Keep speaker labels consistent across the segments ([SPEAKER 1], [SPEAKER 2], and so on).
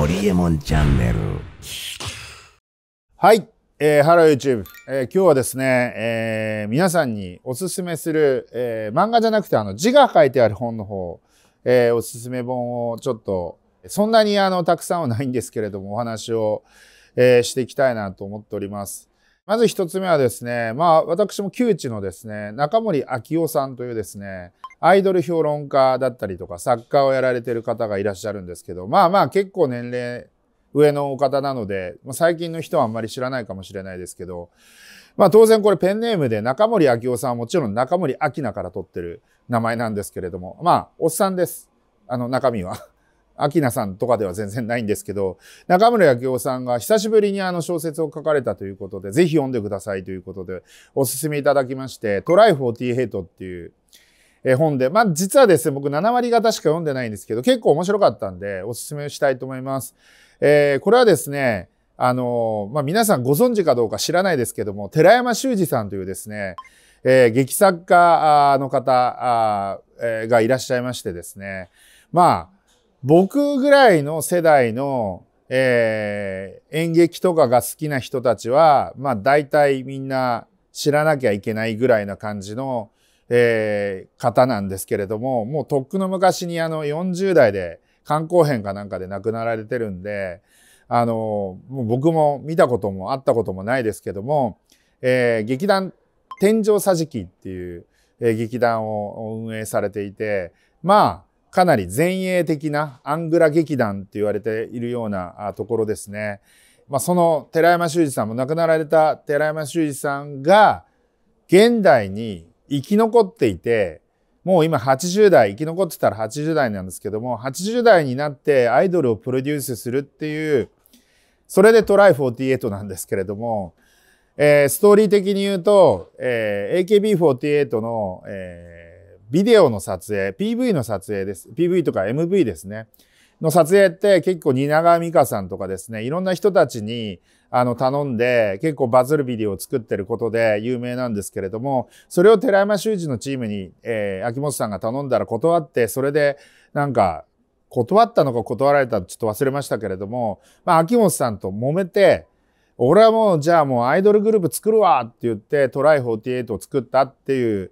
[SPEAKER 1] ホリエモンチャンネル。はい。えー、ハロー YouTube。えー、今日はですね、えー、皆さんにおすすめする、えー、漫画じゃなくて、あの、字が書いてある本の方、えー、おすすめ本をちょっと、そんなにあの、たくさんはないんですけれども、お話を、えー、していきたいなと思っております。まず1つ目はですね、まあ私も旧知のですね、中森明夫さんというですね、アイドル評論家だったりとか作家をやられてる方がいらっしゃるんですけど、まあまあ結構年齢上のお方なので、最近の人はあんまり知らないかもしれないですけど、まあ当然これペンネームで中森明夫さんはもちろん中森明菜から取ってる名前なんですけれども、まあおっさんです。あの中身はアキナさんとかでは全然ないんですけど、中村明夫さんが久しぶりにあの小説を書かれたということで、ぜひ読んでくださいということで、お勧めいただきまして、トライ48っていうえ本で、まあ、実はですね、僕7割方しか読んでないんですけど、結構面白かったんで、お勧めしたいと思います。えー、これはですね、あのー、まあ、皆さんご存知かどうか知らないですけども、寺山修司さんというですね、えー、劇作家の方えー、がいらっしゃいましてですね、まあ、僕ぐらいの世代の、えー、演劇とかが好きな人たちは、まあ大体みんな知らなきゃいけないぐらいな感じの、えー、方なんですけれども、もうとっくの昔にあの40代で肝硬変かなんかで亡くなられてるんで、あの、もう僕も見たこともあったこともないですけども、えー、劇団天井桟敷っていう、えー、劇団を運営されていて、まあ、かなり前衛的なアングラ劇団と言われているようなところですね。まあ、その寺山修司さんも亡くなられた寺山修司さんが現代に生き残っていてもう今80代生き残ってたら80代なんですけども80代になってアイドルをプロデュースするっていうそれでトライ48なんですけれども、えー、ストーリー的に言うと、えー、AKB48 の、えービデオの撮影、PV の撮影です。PV とか MV ですね。の撮影って結構蜷川美香さんとかですね、いろんな人たちにあの頼んで結構バズるビデオを作ってることで有名なんですけれども、それを寺山修司のチームに、えー、秋元さんが頼んだら断って、それでなんか断ったのか断られたのちょっと忘れましたけれども、まあ秋元さんと揉めて、俺はもうじゃあもうアイドルグループ作るわって言ってトライ48を作ったっていう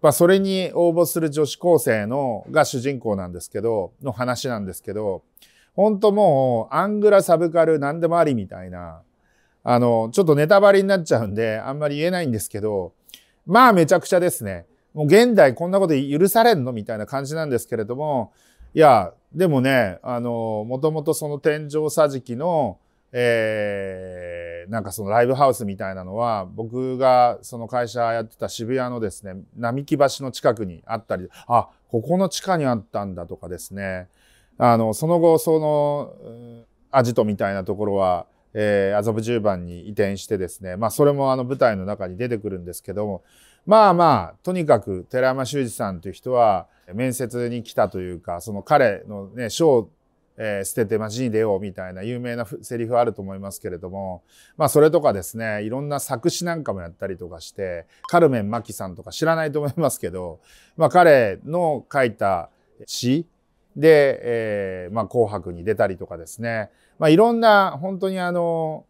[SPEAKER 1] まあ、それに応募する女子高生のが主人公なんですけど、の話なんですけど、本当もう、アングラサブカル何でもありみたいな、あの、ちょっとネタバレになっちゃうんで、あんまり言えないんですけど、まあめちゃくちゃですね。もう現代こんなこと許されんのみたいな感じなんですけれども、いや、でもね、あの、もともとその天井桟敷の、えーなんかそのライブハウスみたいなのは、僕がその会社やってた渋谷のですね、並木橋の近くにあったり、あ、ここの地下にあったんだとかですね、あの、その後、その、アジトみたいなところは、えー、麻布十番に移転してですね、まあ、それもあの舞台の中に出てくるんですけども、まあまあ、とにかく寺山修司さんという人は、面接に来たというか、その彼のね、ショーえー、捨てて街に出ようみたいな有名なセリフあると思いますけれども、まあそれとかですね、いろんな作詞なんかもやったりとかして、カルメン・マキさんとか知らないと思いますけど、まあ彼の書いた詩で、えー、まあ紅白に出たりとかですね、まあいろんな本当にあの、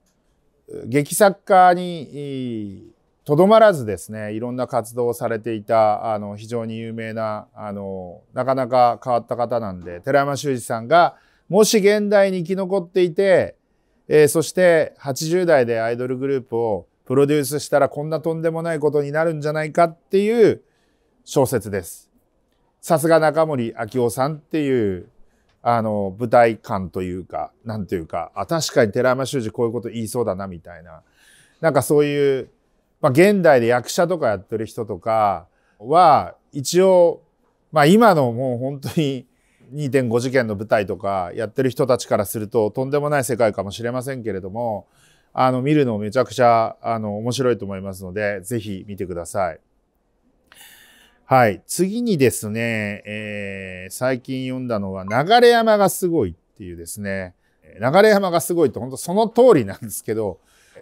[SPEAKER 1] 劇作家にとどまらずですねいろんな活動をされていたあの非常に有名なあのなかなか変わった方なんで寺山修司さんがもし現代に生き残っていて、えー、そして80代でアイドルグループをプロデュースしたらこんなとんでもないことになるんじゃないかっていう小説です。さすが中森明夫さんっていう、あの、舞台感というか、なんというか、あ、確かに寺山修司こういうこと言いそうだなみたいな、なんかそういう、まあ現代で役者とかやってる人とかは、一応、まあ今のもう本当に2.5次元の舞台とかやってる人たちからするととんでもない世界かもしれませんけれどもあの見るのめちゃくちゃあの面白いと思いますのでぜひ見てください。はい。次にですね、えー、最近読んだのは、流山がすごいっていうですね、流山がすごいって本当その通りなんですけど、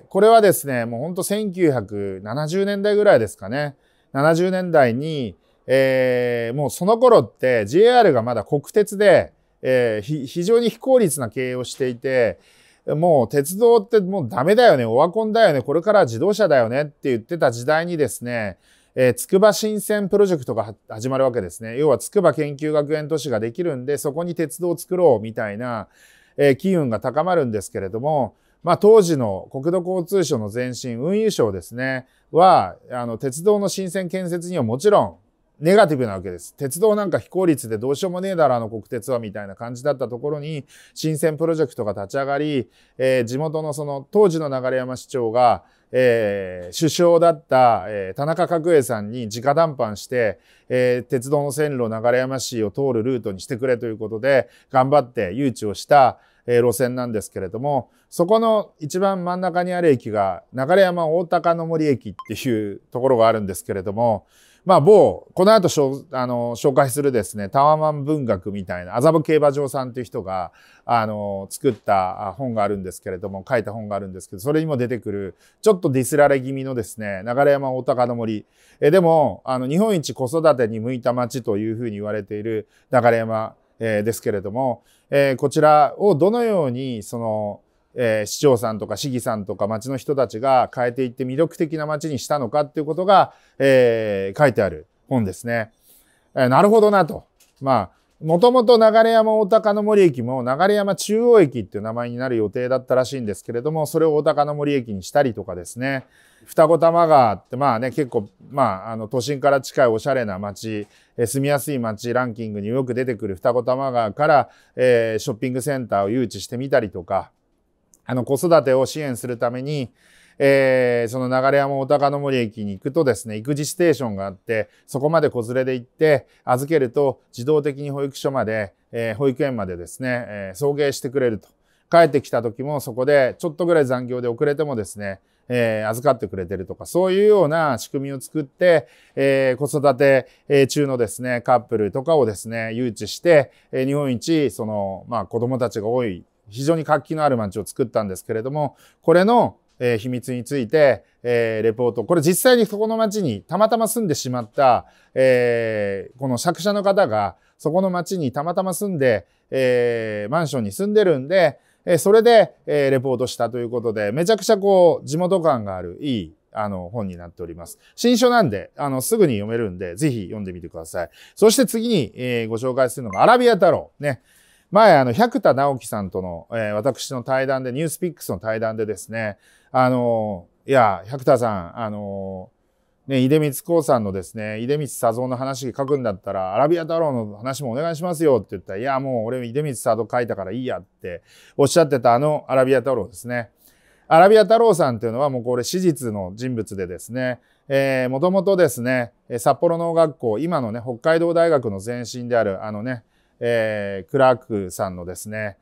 [SPEAKER 1] これはですね、もうほんと1970年代ぐらいですかね。70年代に、えー、もうその頃って JR がまだ国鉄で、えー、非常に非効率な経営をしていて、もう鉄道ってもうダメだよね、オワコンだよね、これから自動車だよねって言ってた時代にですね、えー、筑波新線プロジェクトが始まるわけですね。要は筑波研究学園都市ができるんで、そこに鉄道を作ろうみたいな、えー、機運が高まるんですけれども、まあ、当時の国土交通省の前身、運輸省ですね、は、あの、鉄道の新線建設にはもちろん、ネガティブなわけです。鉄道なんか非効率でどうしようもねえだろ、あの国鉄は、みたいな感じだったところに、新鮮プロジェクトが立ち上がり、えー、地元のその当時の流山市長が、えー、首相だった、えー、田中角栄さんに直談判して、えー、鉄道の線路流山市を通るルートにしてくれということで、頑張って誘致をした、え路線なんですけれども、そこの一番真ん中にある駅が、流山大高の森駅っていうところがあるんですけれども、まあ、某、この後しょあの紹介するですね、タワマン文学みたいな、麻布競馬場さんという人が、あの、作った本があるんですけれども、書いた本があるんですけど、それにも出てくる、ちょっとディスられ気味のですね、流山大高の森。えでも、あの、日本一子育てに向いた町というふうに言われている流山、えー、ですけれども、えー、こちらをどのようにその、えー、市長さんとか市議さんとか町の人たちが変えていって魅力的な町にしたのかっていうことが、えー、書いてある本ですね。えー、なるほどなと。まあもともと流山大高の森駅も流山中央駅っていう名前になる予定だったらしいんですけれども、それを大高の森駅にしたりとかですね、二子玉川ってまあね結構まああの都心から近いおしゃれな街、え住みやすい街ランキングによく出てくる二子玉川から、えー、ショッピングセンターを誘致してみたりとかあの子育てを支援するためにえー、その流山お高の森駅に行くとですね育児ステーションがあってそこまで子連れで行って預けると自動的に保育所まで、えー、保育園までですね、えー、送迎してくれると帰ってきた時もそこでちょっとぐらい残業で遅れてもですねえー、預かってくれてるとか、そういうような仕組みを作って、えー、子育て、え中のですね、カップルとかをですね、誘致して、えー、日本一、その、まあ、子供たちが多い、非常に活気のある街を作ったんですけれども、これの、えー、秘密について、えー、レポート。これ実際にそこの町にたまたま住んでしまった、えー、この作者の方が、そこの町にたまたま住んで、えー、マンションに住んでるんで、えそれで、えレポートしたということで、めちゃくちゃこう、地元感がある、いい、あの、本になっております。新書なんで、あの、すぐに読めるんで、ぜひ読んでみてください。そして次に、えご紹介するのが、アラビア太郎。ね。前、あの、百田直樹さんとの、え私の対談で、ニュースピックスの対談でですね、あのいや、百田さん、あのね、出光さんのですね、出光佐蔵の話書くんだったら、アラビア太郎の話もお願いしますよって言ったら、いや、もう俺出光佐蔵書いたからいいやっておっしゃってたあのアラビア太郎ですね。アラビア太郎さんというのはもうこれ史実の人物でですね、えー、もともとですね、札幌農学校、今のね、北海道大学の前身である、あのね、えー、クラークさんのですね、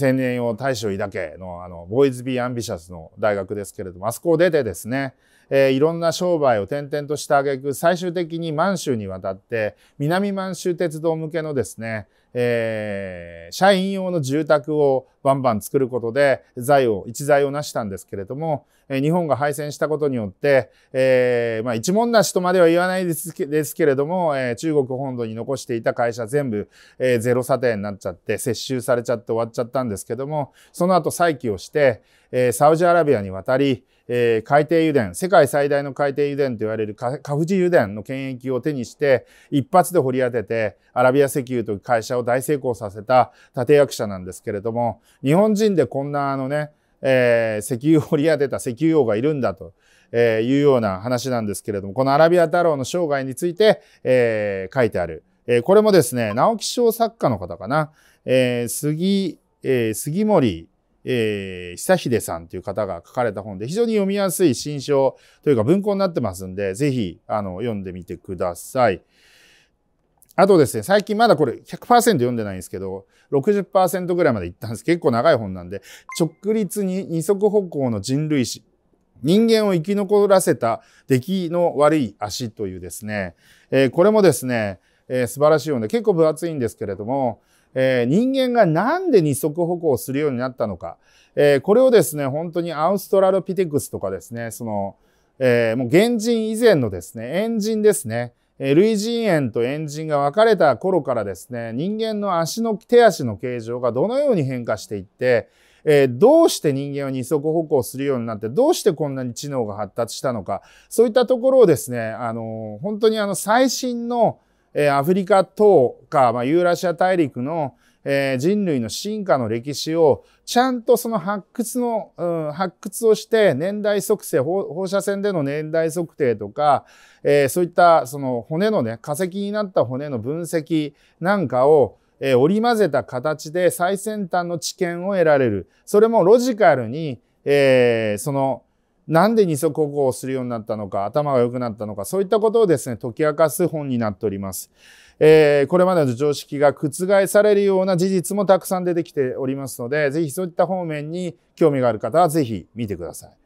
[SPEAKER 1] 青年用大将だけの、あの、ボーイズ・ビー・アンビシャスの大学ですけれども、あそこを出てですね、えー、いろんな商売を転々とした挙句最終的に満州に渡って南満州鉄道向けのですね、えー、社員用の住宅をバンバン作ることで財を一財を成したんですけれども、えー、日本が敗戦したことによって、えー、まあ、一文なしとまでは言わないですけれども、え中国本土に残していた会社全部、えゼロ査定になっちゃって接収されちゃって終わっちゃったんですけどもその後再起をして、えサウジアラビアに渡りえー、海底油田、世界最大の海底油田と言われるカフジ油田の権益を手にして、一発で掘り当てて、アラビア石油という会社を大成功させた立役者なんですけれども、日本人でこんなあのね、えー、石油を掘り当てた石油王がいるんだと。えいうような話なんですけれども、このアラビア太郎の生涯について、えー、書いてある。えー、これもですね、直木賞作家の方かな、えー、杉、えー、杉森えー、久秀さんという方が書かれた本で、非常に読みやすい新書というか文庫になってますんで、ぜひ、あの、読んでみてください。あとですね、最近まだこれ100%読んでないんですけど、60%ぐらいまで行ったんです。結構長い本なんで、直立に二足歩行の人類史。人間を生き残らせた出来の悪い足というですね、えー、これもですね、えー、素晴らしい本で、結構分厚いんですけれども、えー、人間がなんで二足歩行するようになったのか、えー、これをですね、本当にアウストラロピテクスとかですね、その、えー、もう原人以前のですね、エンジンですね、えー、類人猿とエンジンが分かれた頃からですね、人間の足の、手足の形状がどのように変化していって、えー、どうして人間は二足歩行するようになって、どうしてこんなに知能が発達したのか、そういったところをですね、あのー、本当にあの最新の、えアフリカ等か、まあ、ユーラシア大陸の、え人類の進化の歴史をちゃんとその発掘の、うん、発掘をして年代測定放射線での年代測定とか、えー、そういったその骨のね化石になった骨の分析なんかを、えー、織り交ぜた形で最先端の知見を得られるそれもロジカルに、えー、そのなんで二足歩行をするようになったのか、頭が良くなったのか、そういったことをですね、解き明かす本になっております。えー、これまでの常識が覆されるような事実もたくさん出てきておりますので、ぜひそういった方面に興味がある方はぜひ見てください。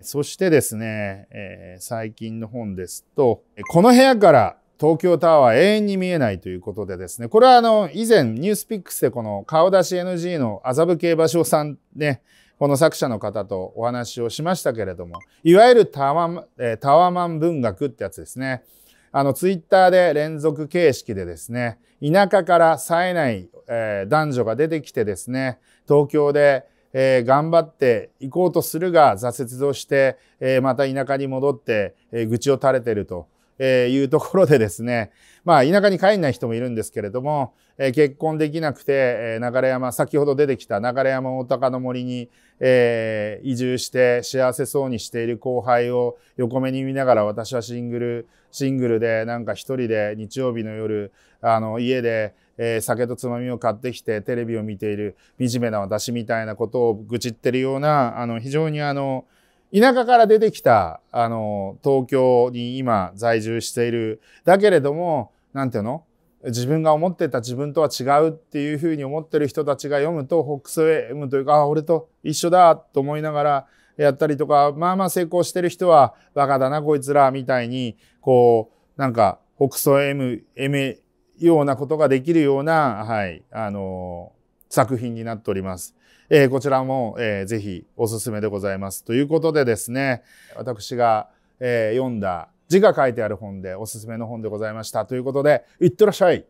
[SPEAKER 1] そしてですね、えー、最近の本ですと、この部屋から東京タワー永遠に見えないということでですね、これはあの、以前ニュースピックスでこの顔出し NG の麻布競馬場さんね、この作者の方とお話をしましたけれども、いわゆるタワ,、えタワマン文学ってやつですね。あの、ツイッターで連続形式でですね、田舎から冴えない、え男女が出てきてですね、東京で、え頑張っていこうとするが挫折をして、えまた田舎に戻って、え愚痴を垂れてると。えいうところでですね、まあ、田舎に帰んない人もいるんですけれども、え結婚できなくて、え流山、先ほど出てきた流山大鷹の森に、え移住して幸せそうにしている後輩を横目に見ながら私はシングル、シングルでなんか一人で日曜日の夜、あの、家で、え酒とつまみを買ってきてテレビを見ている惨めな私みたいなことを愚痴ってるような、あの、非常にあの、田舎から出てきた、あの、東京に今在住している。だけれども、なんていうの自分が思ってた自分とは違うっていうふうに思ってる人たちが読むと、ホックスウェムというか、あ、俺と一緒だと思いながらやったりとか、まあまあ成功してる人はバカだな、こいつら、みたいに、こう、なんか、ホックスウェム、M、ようなことができるような、はい、あのー作品になっております。えー、こちらも、えー、ぜひおすすめでございます。ということでですね、私が、えー、読んだ字が書いてある本でおすすめの本でございました。ということで、いってらっしゃい。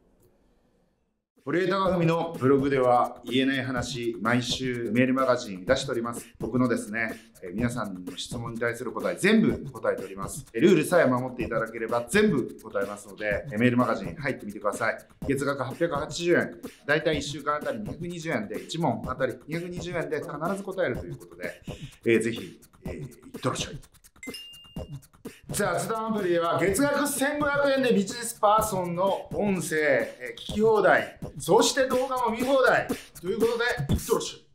[SPEAKER 1] 堀江貴文のブログでは言えない話、毎週メールマガジン出しております。僕のですね、え皆さんの質問に対する答え、全部答えております。ルールさえ守っていただければ全部答えますので、メールマガジン入ってみてください。月額880円、だいたい1週間あたり220円で、1問あたり220円で必ず答えるということで、えー、ぜひ、えー、いってらっしゃい。雑談アプリでは月額1500円でビジネスパーソンの音声、聞き放題、そして動画も見放題ということで、いってらっしゃい。